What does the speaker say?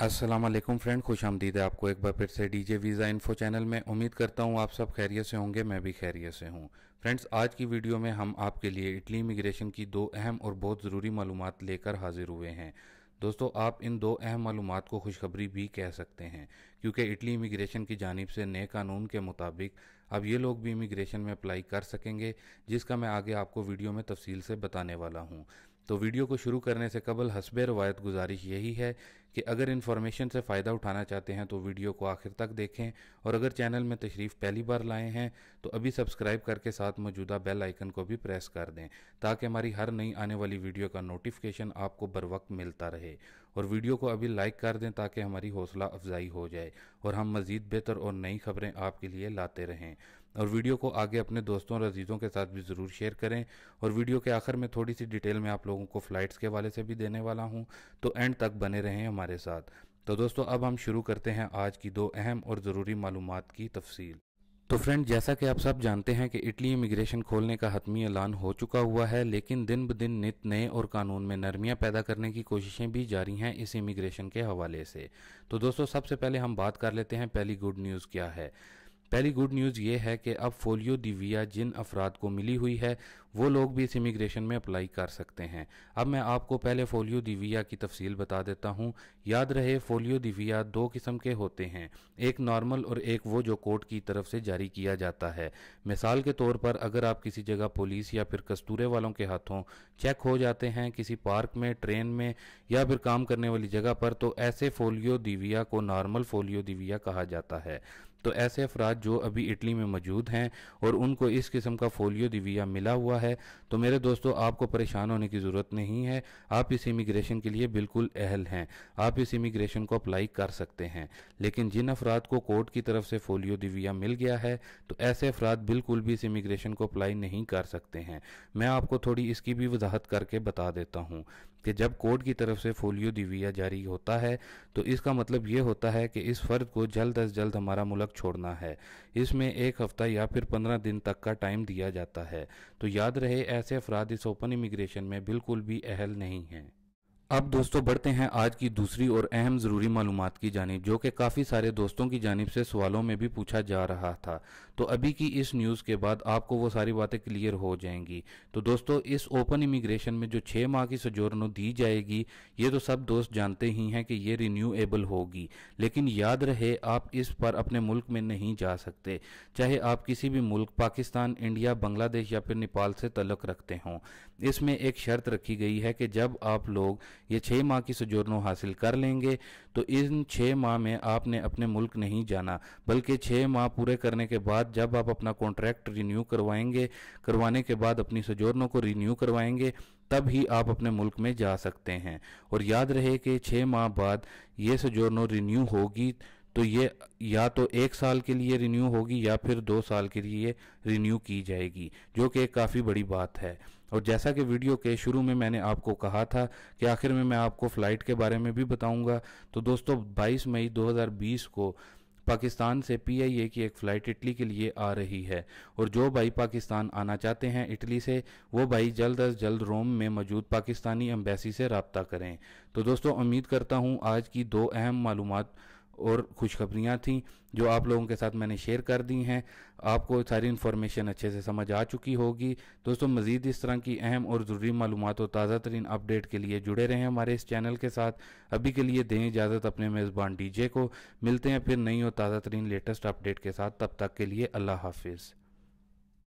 Aslam friend खुश आमदीद है आपको एक बार फिर से डीजे वीज़ा इन्फो चैनल में उम्मीद करता हूँ आप सब खैरियत से होंगे मैं भी खैरियत से हूँ फ्रेंड्स आज की वीडियो में हम आपके लिए इटली इमिग्रेशन की दो अहम और बहुत ज़रूरी मालूम लेकर हाजिर हुए हैं दोस्तों आप इन दो अहम मालूम को खुशखबरी भी कह सकते हैं क्योंकि इटली इमिग्रेशन की जानब से नए कानून के मुताबिक अब ये लोग भी इमिग्रेशन में अप्लाई कर सकेंगे जिसका मैं आगे आपको वीडियो में तफसील से बताने वाला हूँ तो वीडियो को शुरू करने से कबल हसब रवायत गुजारिश यही है कि अगर इन्फॉर्मेशन से फ़ायदा उठाना चाहते हैं तो वीडियो को आखिर तक देखें और अगर चैनल में तशरीफ़ पहली बार लाए हैं तो अभी सब्सक्राइब करके साथ मौजूदा बेल आइकन को भी प्रेस कर दें ताकि हमारी हर नई आने वाली वीडियो का नोटिफिकेशन आपको बर वक्त मिलता रहे और वीडियो को अभी लाइक कर दें ताकि हमारी हौसला अफजाई हो जाए और हम मज़ीद बेहतर और नई खबरें आपके लिए लाते रहें और वीडियो को आगे अपने दोस्तों और अजीज़ों के साथ भी ज़रूर शेयर करें और वीडियो के आखिर में थोड़ी सी डिटेल में आप लोगों को फ़्लाइट्स के वाले से भी देने वाला हूँ तो एंड तक बने रहें हमारे साथ तो दोस्तों अब हम शुरू करते हैं आज की दो अहम और ज़रूरी मालूम की तफसील तो फ्रेंड जैसा कि आप सब जानते हैं कि इटली इमिग्रेशन खोलने का हतमी ऐलान हो चुका हुआ है लेकिन दिन ब दिन नित नए और कानून में नरमियां पैदा करने की कोशिशें भी जारी हैं इस इमिग्रेशन के हवाले से तो दोस्तों सबसे पहले हम बात कर लेते हैं पहली गुड न्यूज़ क्या है पहली गुड न्यूज़ ये है कि अब फोलियो दिविया जिन अफराद को मिली हुई है वो लोग भी इस इमिग्रेशन में अप्लाई कर सकते हैं अब मैं आपको पहले फोलियो दिविया की तफसील बता देता हूँ याद रहे फोलियो दिविया दो किस्म के होते हैं एक नॉर्मल और एक वो जो कोर्ट की तरफ से जारी किया जाता है मिसाल के तौर पर अगर आप किसी जगह पुलिस या फिर कस्तूरे वालों के हाथों चेक हो जाते हैं किसी पार्क में ट्रेन में या फिर काम करने वाली जगह पर तो ऐसे फोलियो दिविया को नॉर्मल फोलियो दिविया कहा जाता है तो ऐसे अफराद जो अभी इटली में मौजूद हैं और उनको इस किस्म का फोलियो दिविया मिला हुआ है तो मेरे दोस्तों आपको परेशान होने की ज़रूरत नहीं है आप इस इमिग्रेशन के लिए बिल्कुल अहल हैं आप इस इमिग्रेशन को अप्लाई कर सकते हैं लेकिन जिन अफराद को कोर्ट की तरफ से फोलियो दिविया मिल गया है तो ऐसे अफराद बिल्कुल भी इस इमिग्रेशन को अप्लाई नहीं कर सकते हैं मैं आपको थोड़ी इसकी भी वजाहत करके बता देता हूँ कि जब कोर्ट की तरफ से फोलियो दिविया जारी होता है तो इसका मतलब ये होता है कि इस फर्द को जल्द अज जल्द हमारा मुल्क छोड़ना है इसमें एक हफ्ता या फिर पंद्रह दिन तक का टाइम दिया जाता है तो याद रहे ऐसे अफराद इस ओपन इमिग्रेशन में बिल्कुल भी अहल नहीं हैं अब दोस्तों बढ़ते हैं आज की दूसरी और अहम ज़रूरी मालूम की जानब जो कि काफ़ी सारे दोस्तों की जानब से सवालों में भी पूछा जा रहा था तो अभी की इस न्यूज़ के बाद आपको वो सारी बातें क्लियर हो जाएंगी तो दोस्तों इस ओपन इमिग्रेशन में जो छः माह की सजोरनो दी जाएगी ये तो सब दोस्त जानते ही हैं कि ये रिन्यूएबल होगी लेकिन याद रहे आप इस पर अपने मुल्क में नहीं जा सकते चाहे आप किसी भी मुल्क पाकिस्तान इंडिया बांग्लादेश या फिर नेपाल से तलक रखते हों इसमें एक शर्त रखी गई है कि जब आप लोग ये छः माह की सजोरनों हासिल कर लेंगे तो इन छः माह में आपने अपने मुल्क नहीं जाना बल्कि छः माह पूरे करने के बाद जब आप अपना कॉन्ट्रैक्ट रिन्यू करवाएंगे करवाने के बाद अपनी सजोरनों को रिन्यू करवाएंगे तब ही आप अपने मुल्क में जा सकते हैं और याद रहे कि छः माह बाद ये सजोरनों रिन्यू होगी तो ये या तो एक साल के लिए रिन्यू होगी या फिर दो साल के लिए रिन्यू की जाएगी जो कि काफ़ी बड़ी बात है और जैसा कि वीडियो के शुरू में मैंने आपको कहा था कि आखिर में मैं आपको फ़्लाइट के बारे में भी बताऊंगा तो दोस्तों 22 मई 2020 को पाकिस्तान से पीआईए की एक फ़्लाइट इटली के लिए आ रही है और जो भाई पाकिस्तान आना चाहते हैं इटली से वो भाई जल्द अज जल्द रोम में मौजूद पाकिस्तानी एम्बेसी से रबता करें तो दोस्तों उम्मीद करता हूँ आज की दो अहम मालूम और खुशखबरियाँ थी जो आप लोगों के साथ मैंने शेयर कर दी हैं आपको सारी इन्फॉर्मेशन अच्छे से समझ आ चुकी होगी दोस्तों मज़ीद इस तरह की अहम और ज़रूरी मालूम और ताज़ा तरीन अपडेट के लिए जुड़े रहें हमारे इस चैनल के साथ अभी के लिए दें इजाज़त अपने मेज़बान जे को मिलते हैं फिर नई और ताज़ा तरीन लेटेस्ट अपडेट के साथ तब तक के लिए अल्लाह हाफिज़